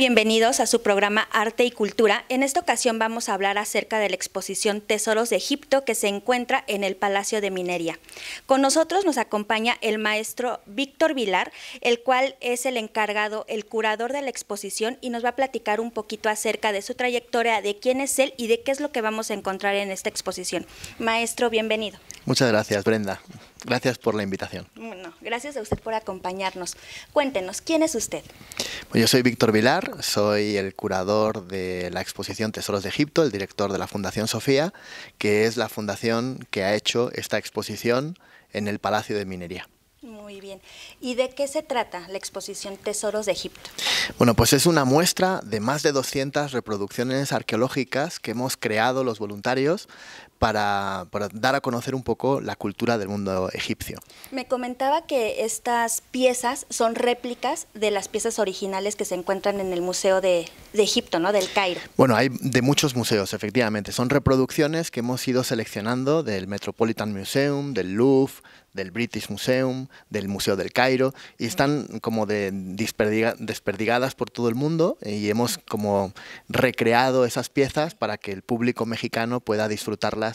bienvenidos a su programa Arte y Cultura. En esta ocasión vamos a hablar acerca de la exposición Tesoros de Egipto que se encuentra en el Palacio de Minería. Con nosotros nos acompaña el maestro Víctor Vilar, el cual es el encargado, el curador de la exposición y nos va a platicar un poquito acerca de su trayectoria, de quién es él y de qué es lo que vamos a encontrar en esta exposición. Maestro, bienvenido. Muchas gracias, Brenda. Gracias por la invitación. Bueno, gracias a usted por acompañarnos. Cuéntenos, ¿quién es usted? Pues yo soy Víctor Vilar, soy el curador de la exposición Tesoros de Egipto, el director de la Fundación Sofía, que es la fundación que ha hecho esta exposición en el Palacio de Minería. Muy bien. ¿Y de qué se trata la exposición Tesoros de Egipto? Bueno, pues es una muestra de más de 200 reproducciones arqueológicas que hemos creado los voluntarios para, dar a conocer un poco la cultura del mundo egipcio. Me comentaba que estas piezas son réplicas de las piezas originales que se encuentran en el Museo de, Egipto, ¿no? Del Cairo. Bueno, hay de muchos museos, efectivamente. Son reproducciones que hemos ido seleccionando del Metropolitan Museum, del Louvre, del British Museum, del Museo del Cairo, y están como de desperdigadas por todo el mundo eh, y hemos como recreado esas piezas para que el público mexicano pueda disfrutarlas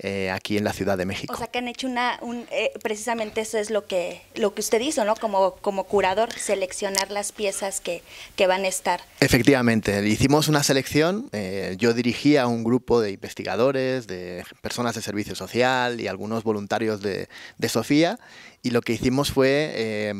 eh, aquí en la Ciudad de México. O sea que han hecho una, eh, precisamente eso es lo que, lo que usted hizo, ¿no? Como, como curador, seleccionar las piezas que, van a estar. Efectivamente, hicimos una selección, eh, yo dirigía un grupo de investigadores, de personas de servicio social y algunos voluntarios de, de Sofía y lo que hicimos fue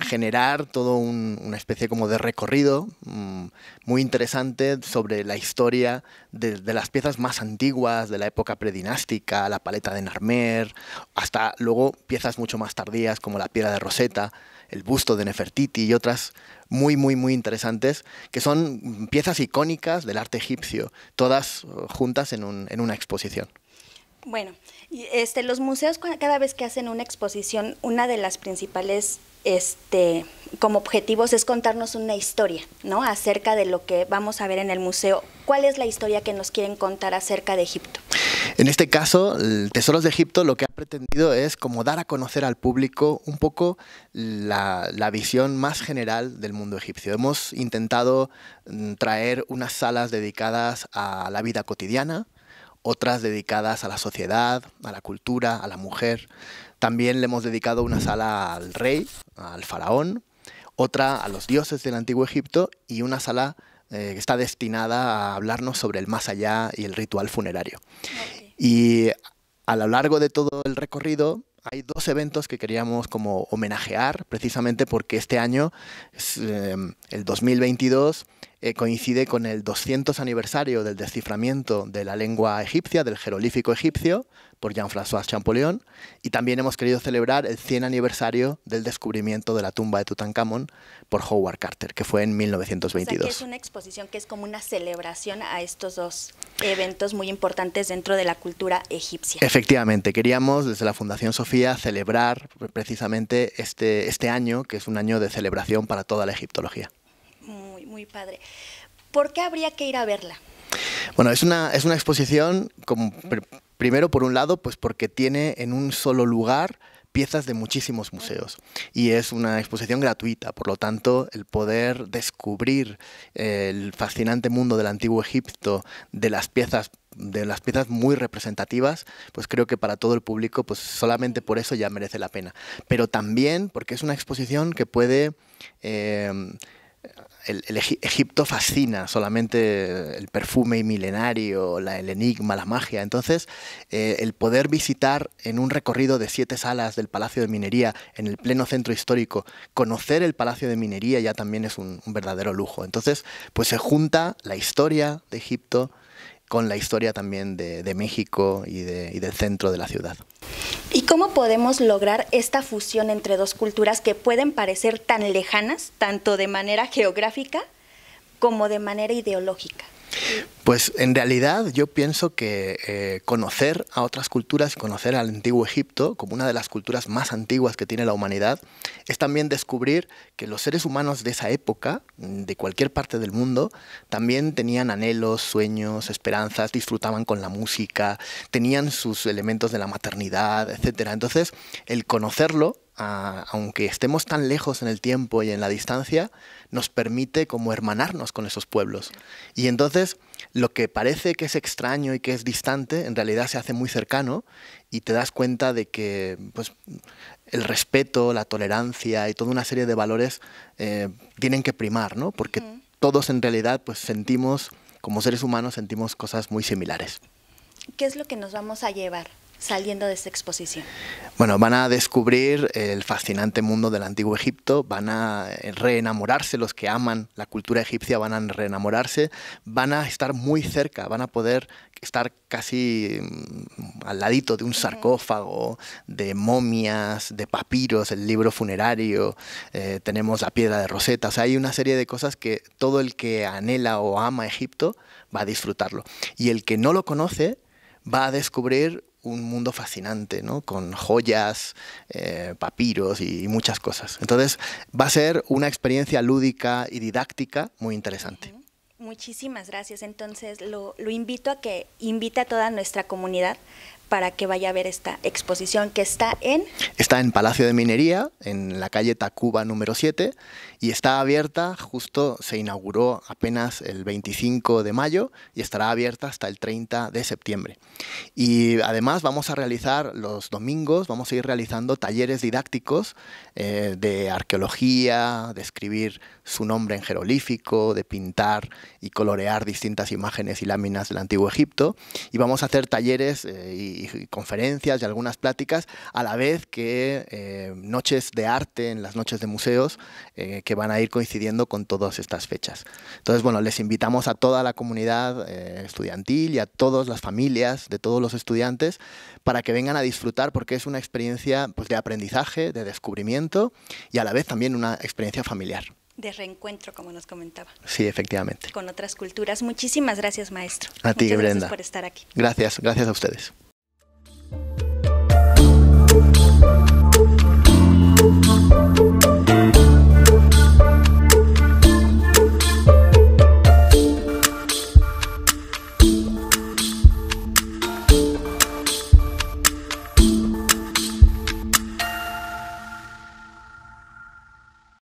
generar todo una especie como de recorrido mm, muy interesante sobre la historia de, las piezas más antiguas de la época predinástica, la paleta de Narmer, hasta luego piezas mucho más tardías como la piedra de Rosetta, el busto de Nefertiti y otras muy, muy, muy interesantes, que son piezas icónicas del arte egipcio, todas juntas en, en una exposición. Bueno, este, los museos cada vez que hacen una exposición, una de las principales este, como objetivos es contarnos una historia, ¿no? Acerca de lo que vamos a ver en el museo. ¿Cuál es la historia que nos quieren contar acerca de Egipto? En este caso, el Tesoros de Egipto lo que ha pretendido es como dar a conocer al público un poco la visión más general del mundo egipcio. Hemos intentado mm, traer unas salas dedicadas a la vida cotidiana, otras dedicadas a la sociedad, a la cultura, a la mujer. También le hemos dedicado una sala al rey, al faraón, otra a los dioses del Antiguo Egipto y una sala eh, que está destinada a hablarnos sobre el más allá y el ritual funerario. Y a lo largo de todo el recorrido hay dos eventos que queríamos como homenajear precisamente porque este año, eh, el 2022, eh, coincide con el 200 aniversario del desciframiento de la lengua egipcia, del jerolífico egipcio, por Jean-François Champollion, y también hemos querido celebrar el 100 aniversario del descubrimiento de la tumba de Tutankamón por Howard Carter, que fue en 1922. es una exposición que es como una celebración a estos dos eventos muy importantes dentro de la cultura egipcia. Efectivamente, queríamos desde la Fundación Sofía celebrar precisamente este, este año, que es un año de celebración para toda la egiptología muy padre. ¿Por qué habría que ir a verla? Bueno, es una, es una exposición, como, primero por un lado, pues porque tiene en un solo lugar piezas de muchísimos museos y es una exposición gratuita, por lo tanto el poder descubrir el fascinante mundo del antiguo Egipto, de las piezas de las piezas muy representativas, pues creo que para todo el público, pues solamente por eso ya merece la pena. Pero también porque es una exposición que puede eh, el, Egipto fascina, solamente el perfume milenario, la, el enigma, la magia. Entonces, eh, el poder visitar en un recorrido de siete salas del Palacio de Minería, en el pleno centro histórico, conocer el Palacio de Minería ya también es un, un verdadero lujo. Entonces, pues se junta la historia de Egipto, con la historia también de, México y del centro de la ciudad. ¿Y cómo podemos lograr esta fusión entre dos culturas que pueden parecer tan lejanas, tanto de manera geográfica como de manera ideológica? Pues en realidad yo pienso que eh, conocer a otras culturas y conocer al antiguo Egipto como una de las culturas más antiguas que tiene la humanidad es también descubrir que los seres humanos de esa época, de cualquier parte del mundo, también tenían anhelos, sueños, esperanzas, disfrutaban con la música, tenían sus elementos de la maternidad, etc. Entonces, el conocerlo aunque estemos tan lejos en el tiempo y en la distancia, nos permite como hermanarnos con esos pueblos. Y entonces lo que parece que es extraño y que es distante, en realidad se hace muy cercano y te das cuenta de que pues, el respeto, la tolerancia y toda una serie de valores eh, tienen que primar, ¿no? Porque todos en realidad pues, sentimos, como seres humanos, sentimos cosas muy similares. ¿Qué es lo que nos vamos a llevar saliendo de esta exposición? Bueno, van a descubrir el fascinante mundo del antiguo Egipto, van a reenamorarse, los que aman la cultura egipcia van a reenamorarse, van a estar muy cerca, van a poder estar casi mm, al ladito de un sarcófago, de momias, de papiros, el libro funerario, eh, tenemos la piedra de Rosetta, hay una serie de cosas que todo el que anhela o ama Egipto va a disfrutarlo. Y el que no lo conoce va a descubrir un mundo fascinante, ¿no? Con joyas, eh, papiros y, muchas cosas. Entonces, va a ser una experiencia lúdica y didáctica muy interesante. Muchísimas gracias. Entonces, lo, lo invito a que invite a toda nuestra comunidad para que vaya a ver esta exposición que está en... Está en Palacio de Minería, en la calle Tacuba número 7, y está abierta, justo se inauguró apenas el 25 de mayo y estará abierta hasta el 30 de septiembre. Y además vamos a realizar los domingos, vamos a ir realizando talleres didácticos eh, de arqueología, de escribir su nombre en jerolífico, de pintar y colorear distintas imágenes y láminas del Antiguo Egipto, y vamos a hacer talleres eh, y, conferencias y algunas pláticas, a la vez que eh, noches de arte en las noches de museos eh, que van a ir coincidiendo con todas estas fechas. Entonces, bueno, les invitamos a toda la comunidad eh, estudiantil y a todas las familias de todos los estudiantes para que vengan a disfrutar porque es una experiencia pues, de aprendizaje, de descubrimiento y a la vez también una experiencia familiar. De reencuentro, como nos comentaba. Sí, efectivamente. Con otras culturas. Muchísimas gracias, maestro. A ti, Brenda. Gracias por estar aquí. Gracias, gracias a ustedes. Thank